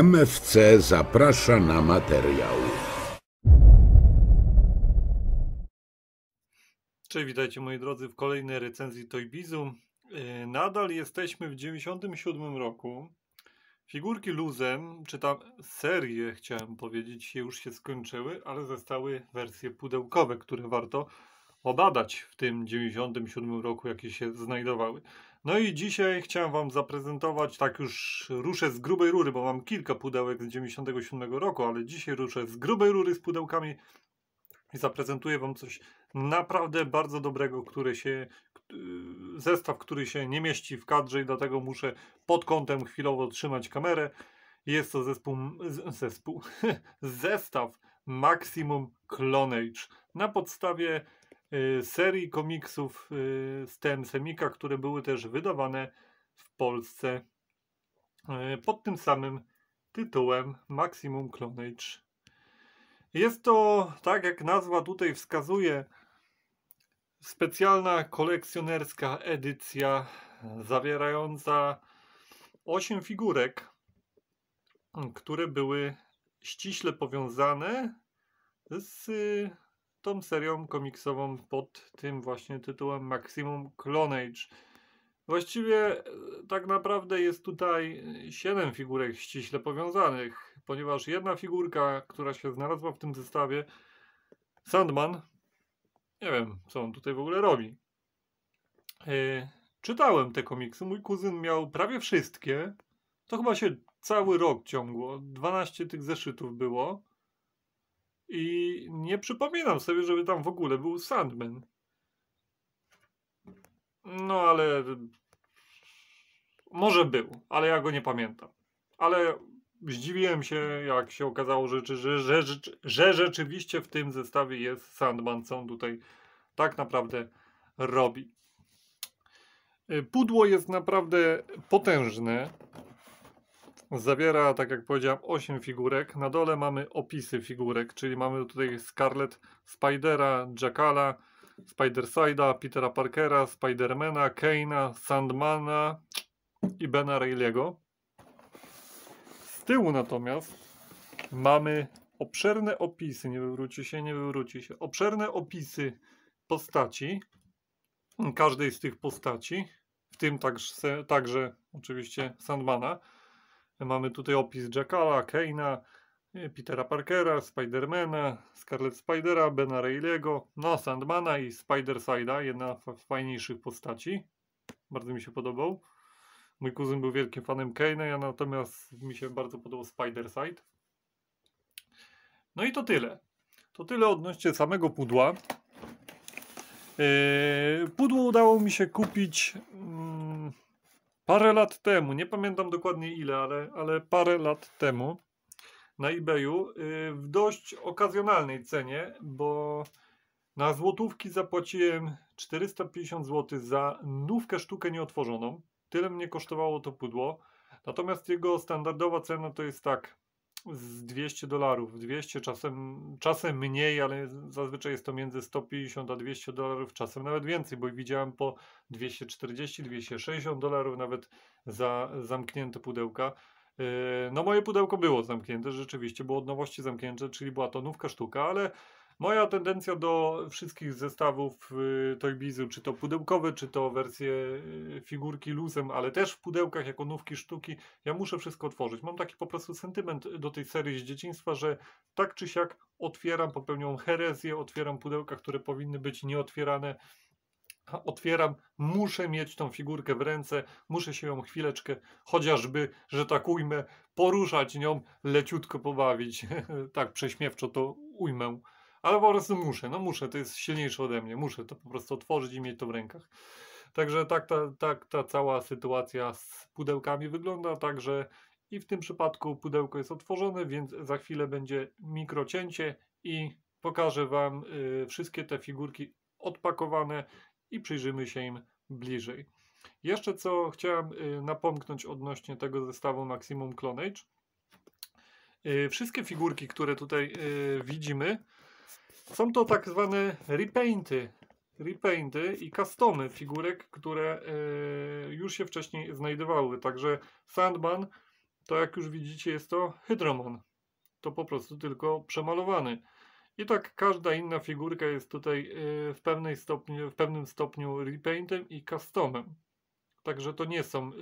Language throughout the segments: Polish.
MFC zaprasza na materiał. Cześć, witajcie moi drodzy w kolejnej recenzji Toybizu. Y, nadal jesteśmy w 97 roku. Figurki luzem, czy tam serie chciałem powiedzieć, już się skończyły, ale zostały wersje pudełkowe, które warto obadać w tym 97 roku, jakie się znajdowały. No i dzisiaj chciałem Wam zaprezentować, tak już ruszę z grubej rury, bo mam kilka pudełek z 97 roku, ale dzisiaj ruszę z grubej rury z pudełkami i zaprezentuję Wam coś naprawdę bardzo dobrego, które się, zestaw, który się nie mieści w kadrze i dlatego muszę pod kątem chwilowo trzymać kamerę. Jest to zespół, zespół zestaw Maximum Age. na podstawie Y, serii komiksów y, z TM Semika, które były też wydawane w Polsce y, pod tym samym tytułem Maximum Clonage. Jest to, tak jak nazwa tutaj wskazuje, specjalna kolekcjonerska edycja zawierająca 8 figurek, które były ściśle powiązane z tą serią komiksową pod tym właśnie tytułem Maximum Clonage. Właściwie e, tak naprawdę jest tutaj 7 e, figurek ściśle powiązanych, ponieważ jedna figurka, która się znalazła w tym zestawie, Sandman, nie wiem co on tutaj w ogóle robi. Yy, czytałem te komiksy, mój kuzyn miał prawie wszystkie, to chyba się cały rok ciągło, 12 tych zeszytów było i nie przypominam sobie, żeby tam w ogóle był Sandman. No ale może był, ale ja go nie pamiętam. Ale zdziwiłem się, jak się okazało, że, że, że, że rzeczywiście w tym zestawie jest Sandman, co on tutaj tak naprawdę robi. Y, pudło jest naprawdę potężne. Zawiera, tak jak powiedziałem, 8 figurek. Na dole mamy opisy figurek, czyli mamy tutaj Scarlet Spidera, Jackala, Spider-Side'a, Petera Parkera, Spidermana, Kane'a, Sandmana i Bena Reilly'ego. Z tyłu natomiast mamy obszerne opisy, nie wywróci się, nie wywróci się, obszerne opisy postaci, każdej z tych postaci, w tym także, także oczywiście Sandmana. Mamy tutaj opis Jackala, Keina, e, Petera Parkera, Spidermana, Scarlet Spidera, Bena Reilly'ego, no Sandmana i Spider-Side'a, jedna z fajniejszych postaci. Bardzo mi się podobał. Mój kuzyn był wielkim fanem Kane'a, ja natomiast mi się bardzo podobał Spider-Side. No i to tyle. To tyle odnośnie samego pudła. Yy, pudło udało mi się kupić... Yy, parę lat temu, nie pamiętam dokładnie ile, ale, ale parę lat temu na eBayu y, w dość okazjonalnej cenie, bo na złotówki zapłaciłem 450 zł za nówkę sztukę nieotworzoną. Tyle mnie kosztowało to pudło. Natomiast jego standardowa cena to jest tak z 200 dolarów. 200 czasem, czasem mniej, ale zazwyczaj jest to między 150 a 200 dolarów, czasem nawet więcej, bo widziałem po 240, 260 dolarów nawet za zamknięte pudełka. E, no moje pudełko było zamknięte, rzeczywiście było od nowości zamknięte, czyli była tonówka sztuka, ale Moja tendencja do wszystkich zestawów y, Toybizu, czy to pudełkowe, czy to wersje y, figurki luzem, ale też w pudełkach jako nówki sztuki, ja muszę wszystko otworzyć. Mam taki po prostu sentyment do tej serii z dzieciństwa, że tak czy siak otwieram, popełnią herezję, otwieram pudełka, które powinny być nieotwierane otwieram, muszę mieć tą figurkę w ręce, muszę się ją chwileczkę, chociażby, że tak ujmę, poruszać nią, leciutko pobawić. tak prześmiewczo to ujmę ale po prostu muszę, no muszę, to jest silniejsze ode mnie, muszę to po prostu otworzyć i mieć to w rękach. Także tak ta, tak ta cała sytuacja z pudełkami wygląda, także i w tym przypadku pudełko jest otworzone, więc za chwilę będzie mikrocięcie i pokażę Wam y, wszystkie te figurki odpakowane i przyjrzymy się im bliżej. Jeszcze co chciałem y, napomknąć odnośnie tego zestawu Maximum Clone Age. Y, wszystkie figurki, które tutaj y, widzimy, są to tak zwane repainty. Repainty i customy figurek, które e, już się wcześniej znajdowały. Także Sandman, to jak już widzicie, jest to Hydromon. To po prostu tylko przemalowany. I tak każda inna figurka jest tutaj e, w, pewnej stopniu, w pewnym stopniu repaintem i customem. Także to nie są e,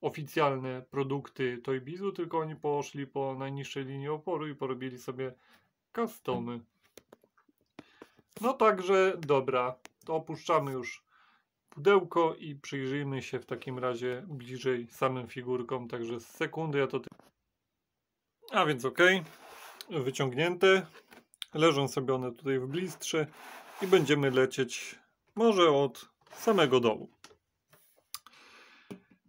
oficjalne produkty Toybizu, tylko oni poszli po najniższej linii oporu i porobili sobie customy. No także dobra, to opuszczamy już pudełko i przyjrzyjmy się w takim razie bliżej samym figurkom. Także z sekundy ja to... A więc ok, wyciągnięte. Leżą sobie one tutaj w blistrze i będziemy lecieć może od samego dołu.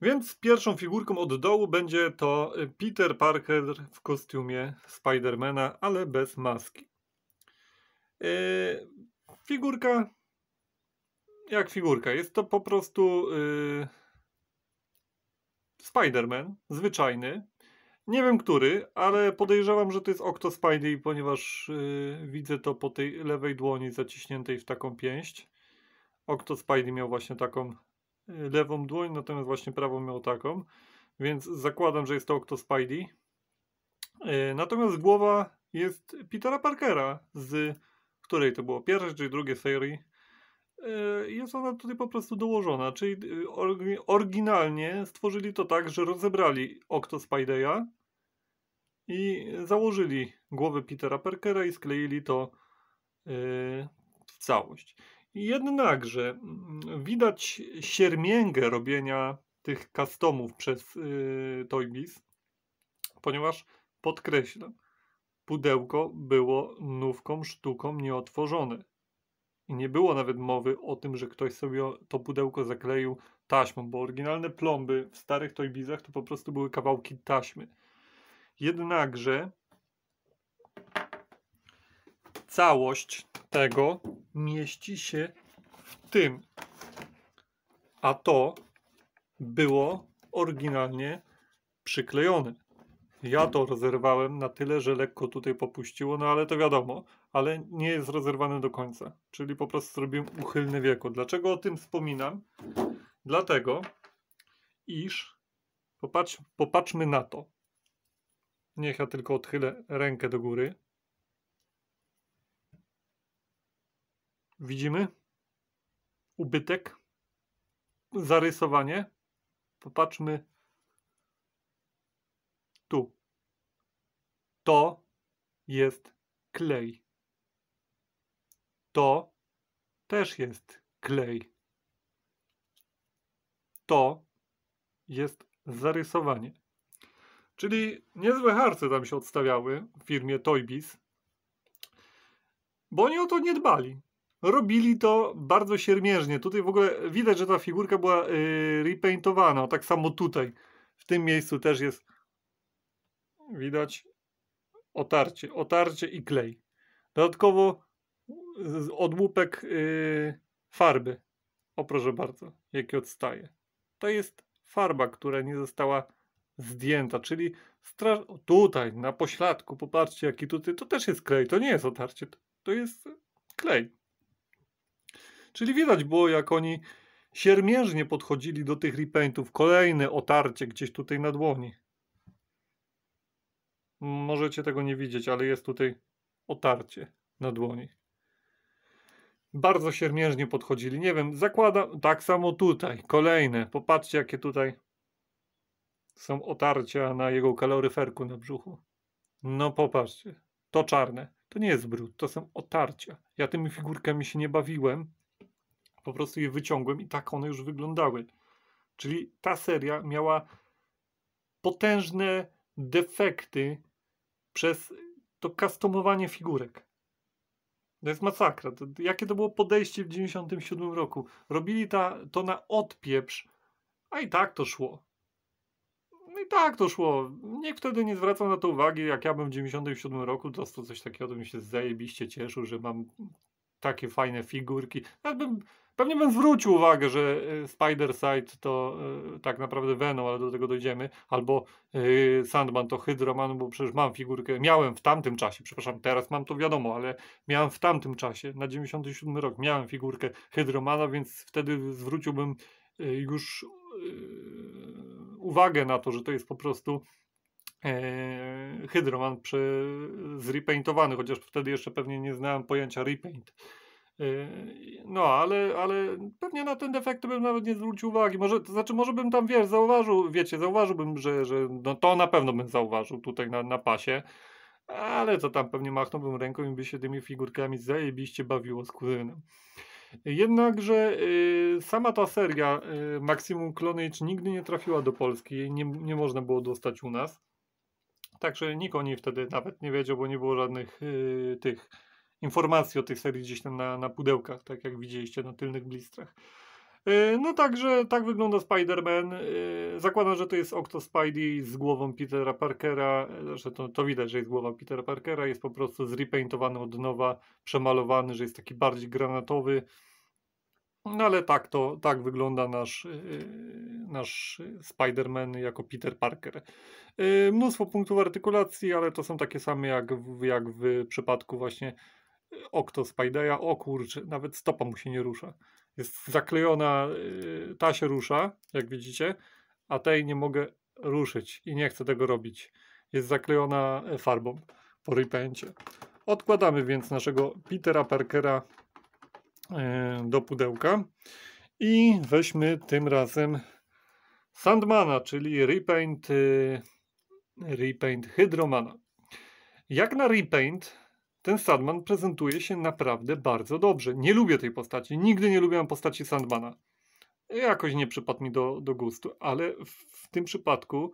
Więc pierwszą figurką od dołu będzie to Peter Parker w kostiumie Spidermana, ale bez maski. Yy, figurka. Jak figurka? Jest to po prostu yy, Spider-Man, zwyczajny. Nie wiem który, ale podejrzewam, że to jest Octo Spidey, ponieważ yy, widzę to po tej lewej dłoni zaciśniętej w taką pięść. Octo Spidey miał właśnie taką yy, lewą dłoń, natomiast właśnie prawą miał taką, więc zakładam, że jest to Octo Spidey. Yy, natomiast głowa jest Petera Parkera z której to było pierwsze czy drugie serii, e, jest ona tutaj po prostu dołożona, czyli e, oryginalnie stworzyli to tak, że rozebrali Octo Spideya i założyli głowę Petera Parkera i skleili to e, w całość. Jednakże mm, widać siermięgę robienia tych customów przez Toybiz, ponieważ podkreślam, Pudełko było nówką sztuką nieotworzone. I nie było nawet mowy o tym, że ktoś sobie to pudełko zakleił taśmą, bo oryginalne plomby w starych Toybizach to po prostu były kawałki taśmy. Jednakże całość tego mieści się w tym. A to było oryginalnie przyklejone. Ja to rozerwałem na tyle, że lekko tutaj popuściło, no ale to wiadomo, ale nie jest rozerwane do końca. Czyli po prostu zrobiłem uchylny wieko. Dlaczego o tym wspominam? Dlatego, iż popatrz, popatrzmy na to. Niech ja tylko odchylę rękę do góry. Widzimy ubytek, zarysowanie. Popatrzmy To jest klej. To też jest klej. To jest zarysowanie. Czyli niezłe harce tam się odstawiały w firmie Toybiz, bo oni o to nie dbali. Robili to bardzo siermierznie. Tutaj w ogóle widać, że ta figurka była yy, repaintowana. Tak samo tutaj. W tym miejscu też jest widać Otarcie, otarcie i klej. Dodatkowo odłupek yy, farby. O proszę bardzo, jaki odstaje. To jest farba, która nie została zdjęta, czyli straż... tutaj, na pośladku, popatrzcie jaki tutaj, to też jest klej, to nie jest otarcie, to jest klej. Czyli widać było, jak oni siermiężnie podchodzili do tych repaintów, kolejne otarcie gdzieś tutaj na dłoni. Możecie tego nie widzieć, ale jest tutaj otarcie na dłoni. Bardzo siermiężnie podchodzili. Nie wiem, zakładam. Tak samo tutaj. Kolejne. Popatrzcie, jakie tutaj są otarcia na jego kaloryferku na brzuchu. No popatrzcie. To czarne. To nie jest brud, to są otarcia. Ja tymi figurkami się nie bawiłem. Po prostu je wyciągłem i tak one już wyglądały. Czyli ta seria miała potężne defekty przez to customowanie figurek. To jest masakra. To, jakie to było podejście w 97 roku? Robili ta, to na odpieprz, a i tak to szło. No i tak to szło. Nikt wtedy nie zwracał na to uwagi. Jak ja bym w 97 roku dostał coś takiego, to mi się zajebiście cieszył, że mam takie fajne figurki. Nawet bym Pewnie bym zwrócił uwagę, że y, Spider-Side to y, tak naprawdę Venom, ale do tego dojdziemy, albo y, Sandman to Hydroman, bo przecież mam figurkę, miałem w tamtym czasie, przepraszam, teraz mam to wiadomo, ale miałem w tamtym czasie, na 97 rok, miałem figurkę Hydromana, więc wtedy zwróciłbym y, już y, uwagę na to, że to jest po prostu e, Hydroman przy, zrepaintowany, chociaż wtedy jeszcze pewnie nie znałem pojęcia repaint Yy, no, ale, ale pewnie na ten defekt bym nawet nie zwrócił uwagi. Może, to znaczy, może bym tam, wiesz, zauważył, wiecie, zauważyłbym, że, że no to na pewno bym zauważył tutaj na, na pasie, ale to tam pewnie machnąłbym ręką i by się tymi figurkami zajebiście bawiło z kuzynem. Jednakże y, sama ta seria y, Maximum Age nigdy nie trafiła do Polski, nie, nie można było dostać u nas. Także nikt o niej wtedy nawet nie wiedział, bo nie było żadnych y, tych informacji o tej serii gdzieś tam na, na pudełkach, tak jak widzieliście na tylnych blistrach. E, no także tak wygląda Spider-Man. E, zakładam, że to jest Octo Spidey z głową Petera Parkera. Zresztą to, to widać, że jest głowa Petera Parkera. Jest po prostu zrepaintowany od nowa, przemalowany, że jest taki bardziej granatowy. No ale tak to, tak wygląda nasz, e, nasz Spider-Man jako Peter Parker. Mnóstwo punktów artykulacji, ale to są takie same jak w, jak w przypadku właśnie okto Spideya, o kurczę, nawet stopa mu się nie rusza. Jest zaklejona, yy, ta się rusza, jak widzicie, a tej nie mogę ruszyć i nie chcę tego robić. Jest zaklejona e, farbą po repęcie. Odkładamy więc naszego Petera Parkera e, do pudełka i weźmy tym razem Sandmana, czyli repaint, e, repaint Hydromana. Jak na repaint ten Sandman prezentuje się naprawdę bardzo dobrze. Nie lubię tej postaci, nigdy nie lubiłem postaci Sandmana. Jakoś nie przypadł mi do, do gustu, ale w, tym przypadku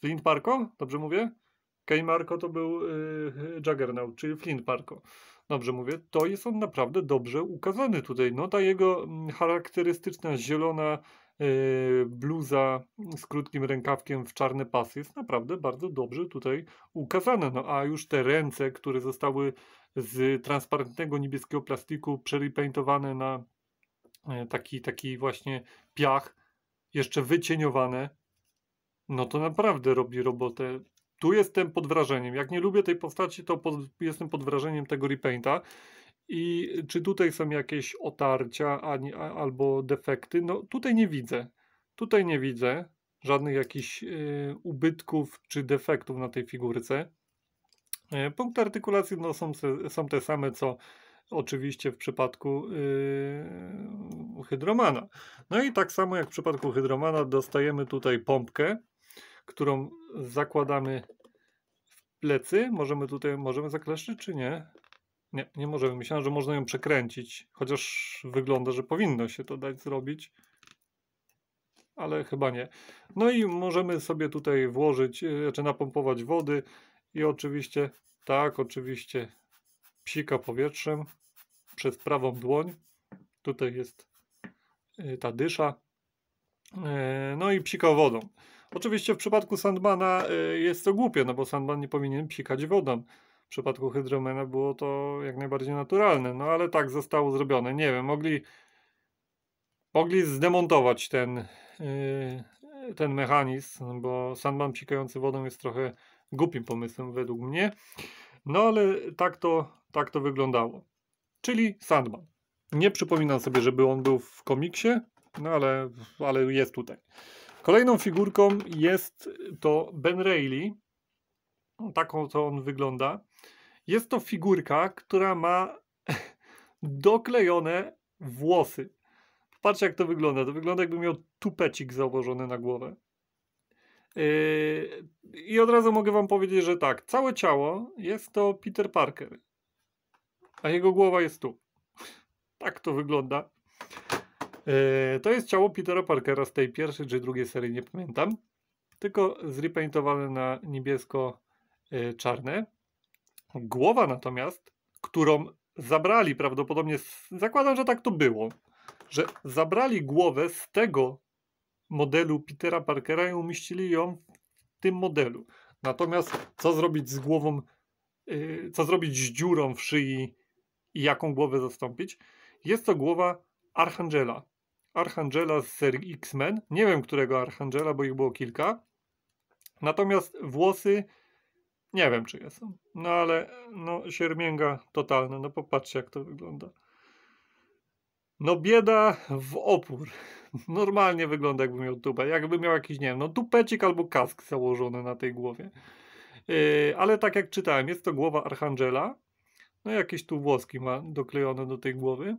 Flint Parko, dobrze mówię? Kay Marko to był yy, Juggernaut, czyli Flint Parko. Dobrze mówię, to jest on naprawdę dobrze ukazany tutaj. No ta jego mm, charakterystyczna zielona Y, bluza z krótkim rękawkiem w czarny pas jest naprawdę bardzo dobrze tutaj ukazane No a już te ręce, które zostały z transparentnego niebieskiego plastiku przerepaintowane na e, taki, taki właśnie piach, jeszcze wycieniowane, no to naprawdę robi robotę. Tu jestem pod wrażeniem. Jak nie lubię tej postaci, to pod, jestem pod wrażeniem tego repainta. I czy tutaj są jakieś otarcia ani, albo defekty? No tutaj nie widzę. Tutaj nie widzę żadnych jakichś y, ubytków czy defektów na tej figurce. Y, punkty artykulacji no, są, są te same co oczywiście w przypadku y, hydromana. No i tak samo jak w przypadku hydromana dostajemy tutaj pompkę, którą zakładamy w plecy. Możemy tutaj, możemy zakleszczyć czy nie? Nie, nie może. Myślałem, że można ją przekręcić, chociaż wygląda, że powinno się to dać zrobić, ale chyba nie. No i możemy sobie tutaj włożyć, e, czy znaczy napompować wody i oczywiście, tak, oczywiście psika powietrzem przez prawą dłoń. Tutaj jest e, ta dysza. E, no i psika wodą. Oczywiście w przypadku Sandmana jest to głupie, no bo Sandman nie powinien psikać wodą. W przypadku Hydromena było to jak najbardziej naturalne, no ale tak zostało zrobione. Nie wiem, mogli, mogli zdemontować ten, yy, ten mechanizm, no bo sandman psikający wodą jest trochę głupim pomysłem według mnie. No ale tak to, tak to wyglądało. Czyli Sandman. Nie przypominam sobie, żeby on był w komiksie, no ale, ale jest tutaj. Kolejną figurką jest to Ben Reilly. Taką to on wygląda. Jest to figurka, która ma doklejone włosy. Patrzcie jak to wygląda. To wygląda jakby miał tupecik założony na głowę. Yy, I od razu mogę wam powiedzieć, że tak, całe ciało jest to Peter Parker, a jego głowa jest tu. Tak to wygląda. Yy, to jest ciało Petera Parkera z tej pierwszej czy drugiej serii, nie pamiętam. Tylko zrepaintowane na niebiesko-czarne. Yy, Głowa natomiast, którą zabrali prawdopodobnie, zakładam, że tak to było, że zabrali głowę z tego modelu Petera Parkera i umieścili ją w tym modelu. Natomiast co zrobić z głową, y, co zrobić z dziurą w szyi i jaką głowę zastąpić? Jest to głowa Archangela. Archangela z serii X-Men. Nie wiem którego Archangela, bo ich było kilka. Natomiast włosy nie wiem, czy jest. No ale no, siermięga totalna. No popatrzcie, jak to wygląda. No bieda w opór. Normalnie wygląda, jakby miał dupę. Jakby miał jakiś, nie wiem, no dupecik albo kask założony na tej głowie. Yy, ale tak jak czytałem, jest to głowa Archangela. No jakieś tu włoski ma doklejone do tej głowy.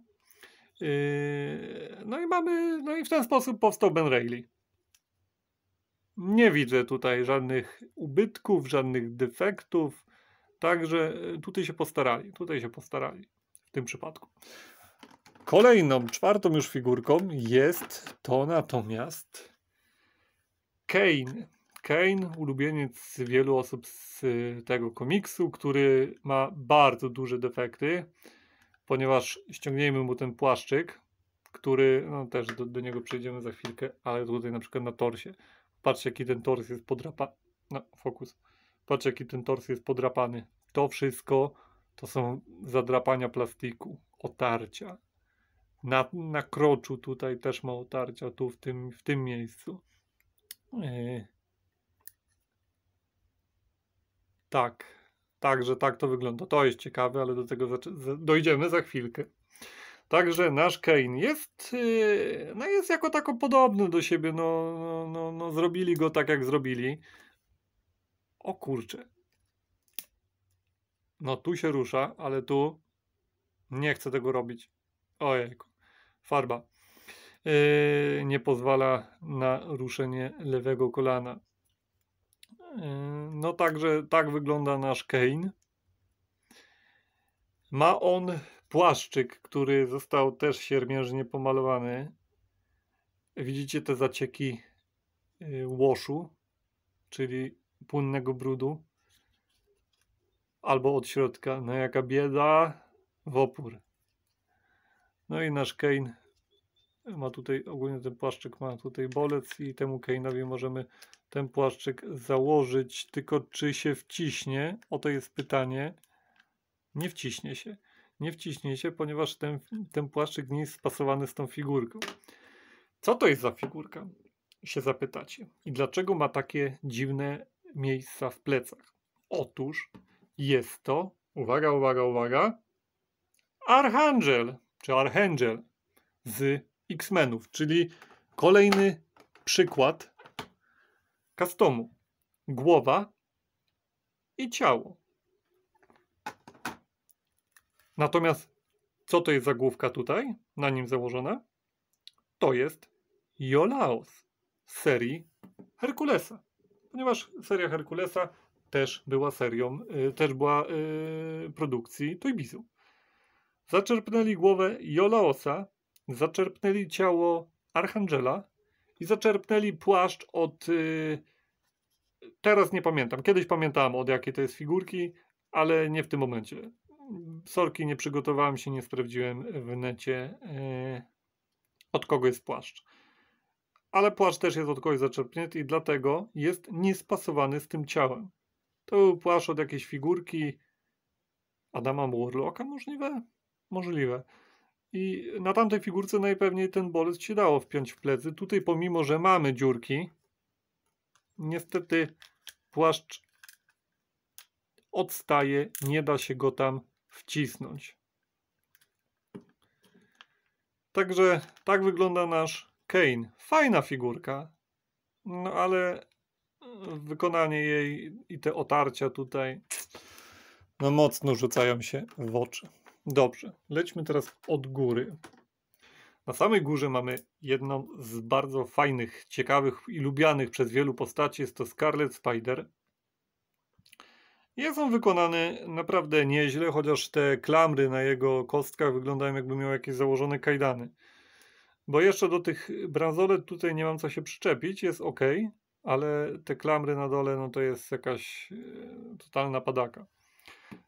Yy, no i mamy, no i w ten sposób powstał Ben Reilly. Nie widzę tutaj żadnych ubytków, żadnych defektów. Także e, tutaj się postarali, tutaj się postarali w tym przypadku. Kolejną, czwartą już figurką jest to natomiast Kane. Kane, ulubieniec wielu osób z e, tego komiksu, który ma bardzo duże defekty, ponieważ ściągniemy mu ten płaszczyk, który, no też do, do niego przejdziemy za chwilkę, ale tutaj na przykład na torsie Patrz jaki ten tors jest podrapany. No, fokus. Patrz jaki ten tors jest podrapany. To wszystko to są zadrapania plastiku, otarcia. Na, na kroczu tutaj też ma otarcia, tu w tym, w tym miejscu. Yy. Tak, także tak to wygląda. To jest ciekawe, ale do tego dojdziemy za chwilkę. Także nasz Kane jest, y, no jest jako tako podobny do siebie, no, no, no, no zrobili go tak jak zrobili. O kurczę. No tu się rusza, ale tu nie chcę tego robić. Ojejku. Farba. Yy, nie pozwala na ruszenie lewego kolana. Yy, no także tak wygląda nasz Kane. Ma on płaszczyk, który został też siermiężnie pomalowany. Widzicie te zacieki y, łoszu, czyli płynnego brudu, albo od środka. No jaka bieda, w opór. No i nasz Kane ma tutaj, ogólnie ten płaszczyk ma tutaj bolec i temu Kane'owi możemy ten płaszczyk założyć, tylko czy się wciśnie? O to jest pytanie. Nie wciśnie się nie wciśnie się, ponieważ ten, ten płaszczyk nie jest spasowany z tą figurką. Co to jest za figurka? Się zapytacie. I dlaczego ma takie dziwne miejsca w plecach? Otóż jest to, uwaga, uwaga, uwaga, Archangel, czy Archangel z X-Menów, czyli kolejny przykład customu. Głowa i ciało. Natomiast co to jest zagłówka tutaj, na nim założona? To jest Iolaos z serii Herkulesa. Ponieważ seria Herkulesa też była serią, y, też była y, produkcji Toybizu. Zaczerpnęli głowę Iolaosa, zaczerpnęli ciało Archangela i zaczerpnęli płaszcz od. Y, teraz nie pamiętam, kiedyś pamiętałem od jakiej to jest figurki, ale nie w tym momencie sorki, nie przygotowałem się, nie sprawdziłem w necie, e, od kogo jest płaszcz. Ale płaszcz też jest od kogoś zaczerpnięty i dlatego jest niespasowany z tym ciałem. To był płaszcz od jakiejś figurki Adama Warlocka możliwe? Możliwe. I na tamtej figurce najpewniej ten bolec się dało wpiąć w plecy. Tutaj pomimo, że mamy dziurki, niestety płaszcz odstaje, nie da się go tam wcisnąć. Także tak wygląda nasz Kane. Fajna figurka, no ale wykonanie jej i te otarcia tutaj no mocno rzucają się w oczy. Dobrze, lećmy teraz od góry. Na samej górze mamy jedną z bardzo fajnych, ciekawych i lubianych przez wielu postaci. Jest to Scarlet Spider. Jest on wykonany naprawdę nieźle, chociaż te klamry na jego kostkach wyglądają jakby miał jakieś założone kajdany. Bo jeszcze do tych bransolet tutaj nie mam co się przyczepić, jest ok, ale te klamry na dole no to jest jakaś e, totalna padaka.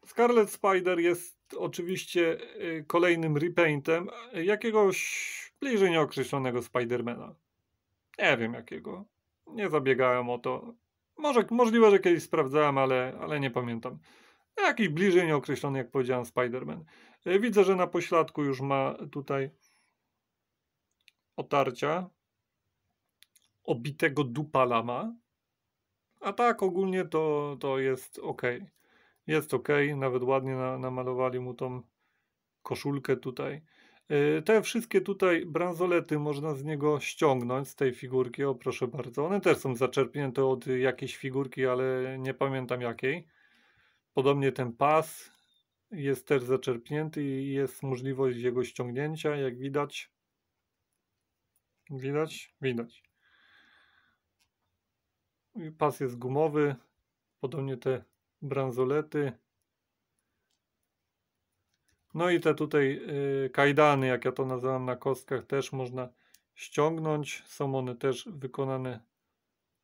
Scarlet Spider jest oczywiście e, kolejnym repaintem jakiegoś bliżej nieokreślonego Spidermana. Nie wiem jakiego. Nie zabiegałem o to. Może, możliwe, że kiedyś sprawdzałem, ale, ale nie pamiętam. Jakiś bliżej nieokreślony, jak powiedziałem, Spider-Man. E, widzę, że na pośladku już ma tutaj otarcia obitego lama. A tak ogólnie to, to jest ok. Jest ok, nawet ładnie na, namalowali mu tą koszulkę tutaj. Y, te wszystkie tutaj bransolety można z niego ściągnąć, z tej figurki, o proszę bardzo. One też są zaczerpnięte od jakiejś figurki, ale nie pamiętam jakiej. Podobnie ten pas jest też zaczerpnięty i jest możliwość jego ściągnięcia, jak widać. Widać? Widać. Pas jest gumowy, podobnie te bransolety. No i te tutaj y, kajdany, jak ja to nazywam na kostkach, też można ściągnąć. Są one też wykonane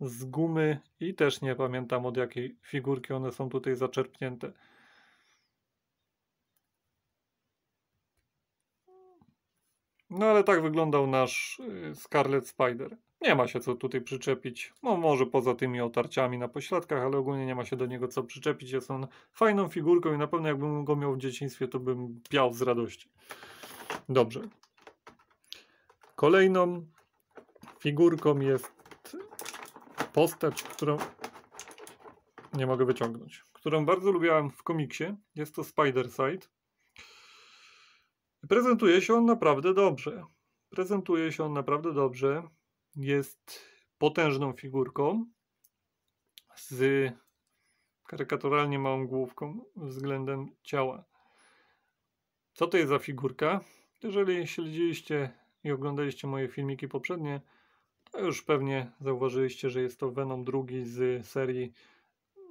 z gumy i też nie pamiętam od jakiej figurki one są tutaj zaczerpnięte. No ale tak wyglądał nasz y, Scarlet Spider. Nie ma się co tutaj przyczepić. No może poza tymi otarciami na pośladkach, ale ogólnie nie ma się do niego co przyczepić. Jest on fajną figurką i na pewno jakbym go miał w dzieciństwie, to bym piał z radości. Dobrze. Kolejną figurką jest postać, którą nie mogę wyciągnąć, którą bardzo lubiłem w komiksie. Jest to Spider-Side. Prezentuje się on naprawdę dobrze. Prezentuje się on naprawdę dobrze jest potężną figurką z karykaturalnie małą główką względem ciała. Co to jest za figurka? Jeżeli śledziliście i oglądaliście moje filmiki poprzednie, to już pewnie zauważyliście, że jest to Venom drugi z serii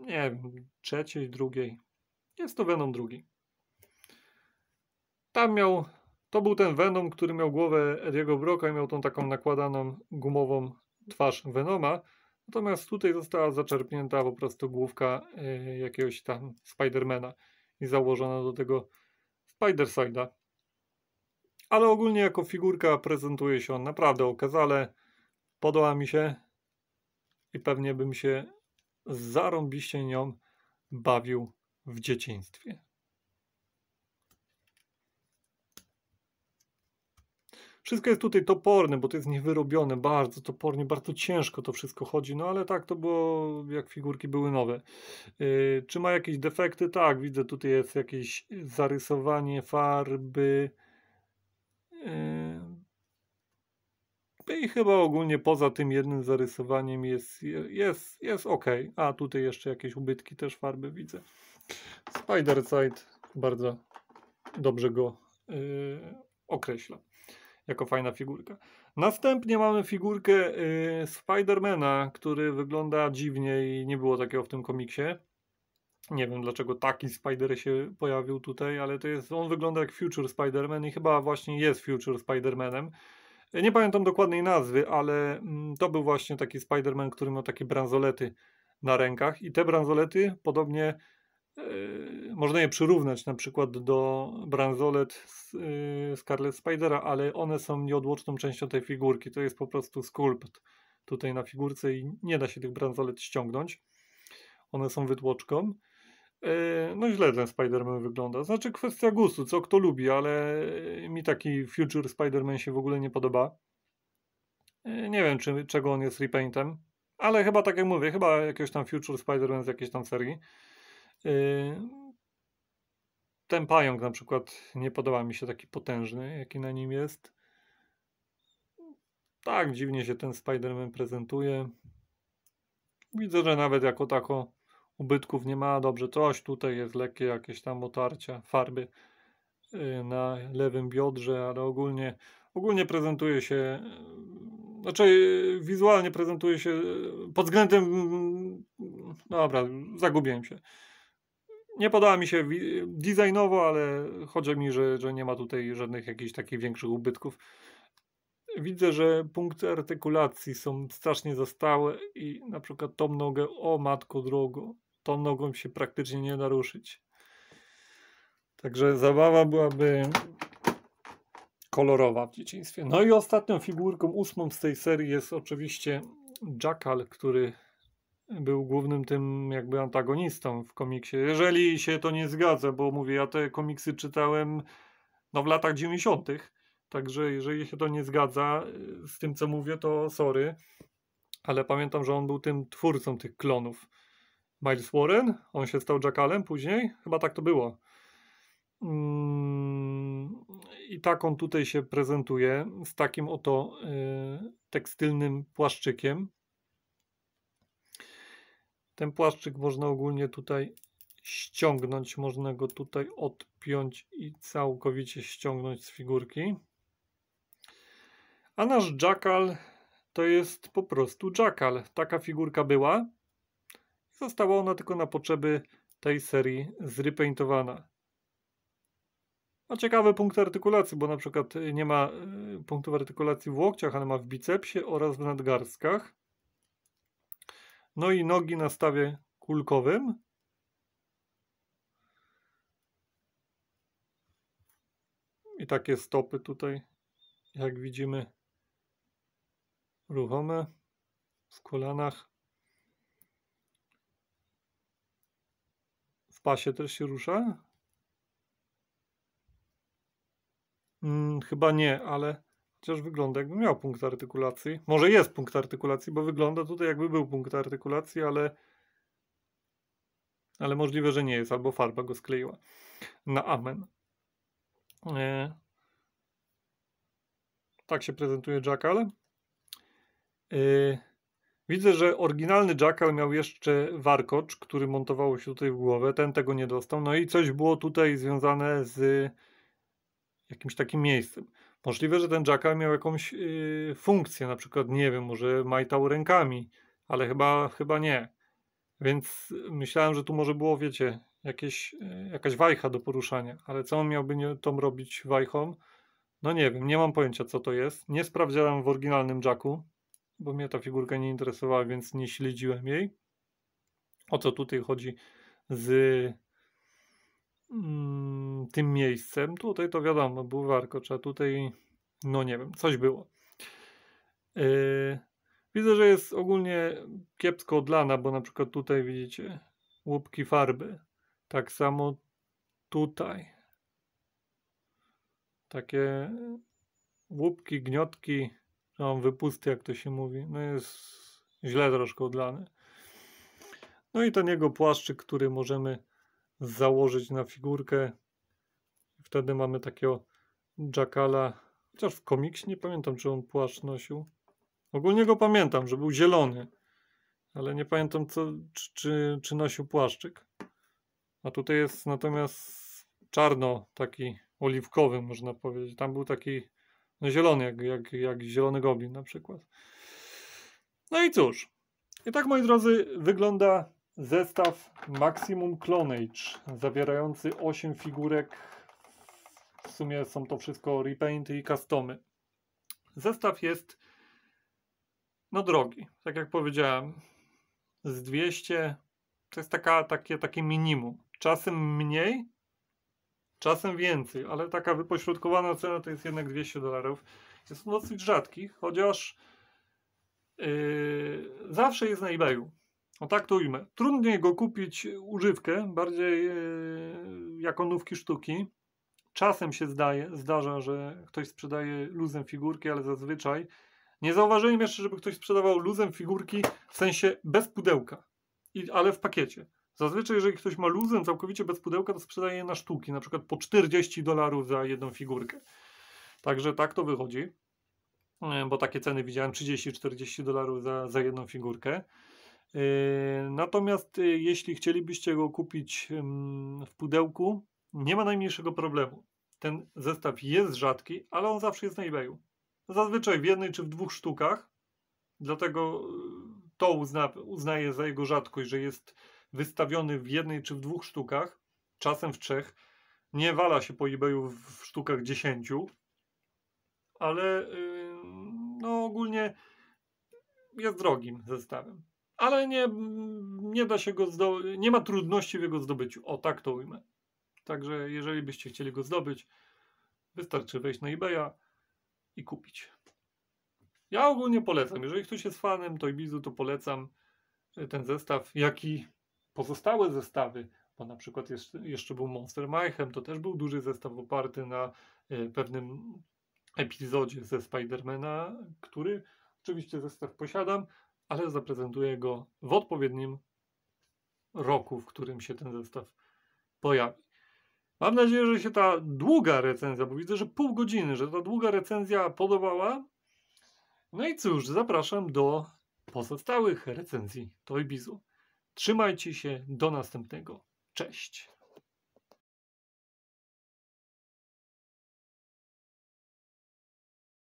nie wiem, trzeciej, drugiej. Jest to Venom drugi. Tam miał to był ten Venom, który miał głowę Ediego Broka i miał tą taką nakładaną gumową twarz Venoma. Natomiast tutaj została zaczerpnięta po prostu główka y, jakiegoś tam Spidermana i założona do tego Spider-Side'a. Ale ogólnie jako figurka prezentuje się on naprawdę okazale. Podoba mi się i pewnie bym się zarąbiście nią bawił w dzieciństwie. Wszystko jest tutaj toporne, bo to jest niewyrobione, bardzo topornie, bardzo ciężko to wszystko chodzi, no ale tak to było, jak figurki były nowe. Yy, czy ma jakieś defekty? Tak, widzę tutaj jest jakieś zarysowanie farby. Yy, I chyba ogólnie poza tym jednym zarysowaniem jest, jest, jest ok. A tutaj jeszcze jakieś ubytki też farby widzę. Spider Side bardzo dobrze go yy, określa jako fajna figurka. Następnie mamy figurkę y, Spidermana, który wygląda dziwnie i nie było takiego w tym komiksie. Nie wiem dlaczego taki Spider się pojawił tutaj, ale to jest, on wygląda jak Future Spiderman i chyba właśnie jest Future Spidermanem. Nie pamiętam dokładnej nazwy, ale mm, to był właśnie taki Spiderman, który miał takie bransolety na rękach i te bransolety podobnie Yy, można je przyrównać na przykład do bransolet z yy, Scarlet Spidera, ale one są nieodłączną częścią tej figurki. To jest po prostu skulpt tutaj na figurce i nie da się tych bransolet ściągnąć. One są wytłoczką. Yy, no źle ten Spider-Man wygląda. Znaczy kwestia gustu, co kto lubi, ale mi taki Future Spider-Man się w ogóle nie podoba. Nie wiem, czy, czego on jest repaintem, ale chyba tak jak mówię, chyba jakiegoś tam Future Spider-Man z jakiejś tam serii. Y, ten pająk na przykład nie podoba mi się taki potężny, jaki na nim jest. Tak, dziwnie się ten Spider-Man prezentuje. Widzę, że nawet jako tako ubytków nie ma. Dobrze, coś tutaj jest lekkie jakieś tam otarcia, farby y, na lewym biodrze, ale ogólnie, ogólnie prezentuje się, y, znaczy wizualnie prezentuje się pod względem, mm, mm, dobra, zagubiłem się nie podoba mi się designowo, ale chodzi mi, że, że nie ma tutaj żadnych jakichś takich większych ubytków. Widzę, że punkty artykulacji są strasznie zostałe i na przykład tą nogę, o matko drogo, tą nogą się praktycznie nie da ruszyć. Także zabawa byłaby kolorowa w dzieciństwie. No i ostatnią figurką, ósmą z tej serii jest oczywiście Jackal, który był głównym tym jakby antagonistą w komiksie. Jeżeli się to nie zgadza, bo mówię, ja te komiksy czytałem no, w latach 90. Także jeżeli się to nie zgadza y, z tym, co mówię, to sorry. Ale pamiętam, że on był tym twórcą tych klonów. Miles Warren, on się stał Jackalem później, chyba tak to było. Mm, I tak on tutaj się prezentuje z takim oto y, tekstylnym płaszczykiem, ten płaszczyk można ogólnie tutaj ściągnąć, można go tutaj odpiąć i całkowicie ściągnąć z figurki. A nasz jackal to jest po prostu jackal. Taka figurka była została ona tylko na potrzeby tej serii zrepaintowana. A ciekawy punkt artykulacji, bo na przykład nie ma e, punktów artykulacji w łokciach, ale ma w bicepsie oraz w nadgarstkach. No i nogi na stawie kulkowym. I takie stopy tutaj, jak widzimy, ruchome w kolanach. W pasie też się rusza? Hmm, chyba nie, ale Chociaż wygląda jakby miał punkt artykulacji. Może jest punkt artykulacji, bo wygląda tutaj jakby był punkt artykulacji, ale ale możliwe, że nie jest, albo farba go skleiła. Na amen. E, tak się prezentuje Jackal. E, widzę, że oryginalny Jackal miał jeszcze warkocz, który montowało się tutaj w głowę. Ten tego nie dostał. No i coś było tutaj związane z jakimś takim miejscem. Możliwe, że ten jackal miał jakąś yy, funkcję, na przykład, nie wiem, może majtał rękami, ale chyba, chyba nie. Więc myślałem, że tu może było, wiecie, jakieś, yy, jakaś wajcha do poruszania, ale co on miałby nie, tą robić wajchą? No nie wiem, nie mam pojęcia co to jest. Nie sprawdziłem w oryginalnym jacku, bo mnie ta figurka nie interesowała, więc nie śledziłem jej. O co tutaj chodzi z Mm, tym miejscem. Tutaj to wiadomo, bulwar a tutaj no nie wiem, coś było. E, widzę, że jest ogólnie kiepsko odlana, bo na przykład tutaj widzicie łupki farby. Tak samo tutaj. Takie łupki, gniotki, mam wypusty, jak to się mówi. No jest źle troszkę odlany. No i ten jego płaszczyk, który możemy założyć na figurkę. Wtedy mamy takiego Jackala, chociaż w komiksie nie pamiętam, czy on płaszcz nosił. Ogólnie go pamiętam, że był zielony, ale nie pamiętam, co, czy, czy, czy nosił płaszczyk. A tutaj jest natomiast czarno, taki oliwkowy, można powiedzieć. Tam był taki no, zielony, jak, jak, jak zielony goblin na przykład. No i cóż. I tak, moi drodzy, wygląda Zestaw Maximum Clonage, zawierający 8 figurek. W sumie są to wszystko repainty i customy. Zestaw jest no drogi, tak jak powiedziałem, z 200 to jest taka, takie, takie minimum. Czasem mniej, czasem więcej, ale taka wypośrodkowana cena to jest jednak 200 dolarów. Jest dosyć rzadki, chociaż yy, zawsze jest na eBayu. No tak to ujmę. Trudniej go kupić używkę, bardziej yy, jako nówki sztuki. Czasem się zdaje, zdarza, że ktoś sprzedaje luzem figurki, ale zazwyczaj nie zauważyłem jeszcze, żeby ktoś sprzedawał luzem figurki w sensie bez pudełka, i, ale w pakiecie. Zazwyczaj, jeżeli ktoś ma luzem całkowicie bez pudełka, to sprzedaje je na sztuki, na przykład po 40 dolarów za jedną figurkę. Także tak to wychodzi, e, bo takie ceny widziałem 30-40 dolarów za, za jedną figurkę. Y, natomiast y, jeśli chcielibyście go kupić w pudełku, nie ma najmniejszego problemu. Ten zestaw jest rzadki, ale on zawsze jest na eBayu. Zazwyczaj w jednej czy w dwóch sztukach, dlatego y, to uzna, uznaję za jego rzadkość, że jest wystawiony w jednej czy w dwóch sztukach, czasem w trzech. Nie wala się po eBayu w sztukach dziesięciu, ale no, ogólnie jest drogim zestawem ale nie, nie da się go zdobyć, nie ma trudności w jego zdobyciu. O, tak to ujmę. Także jeżeli byście chcieli go zdobyć, wystarczy wejść na eBaya i kupić. Ja ogólnie polecam. Jeżeli ktoś jest fanem Toybizu, to polecam e, ten zestaw, jak i pozostałe zestawy, bo na przykład jeszcze, jeszcze był Monster Mayhem, to też był duży zestaw oparty na e, pewnym epizodzie ze Spidermana, który oczywiście zestaw posiadam, ale zaprezentuję go w odpowiednim roku, w którym się ten zestaw pojawi. Mam nadzieję, że się ta długa recenzja, bo widzę, że pół godziny, że ta długa recenzja podobała. No i cóż, zapraszam do pozostałych recenzji Toybizu. Trzymajcie się, do następnego. Cześć!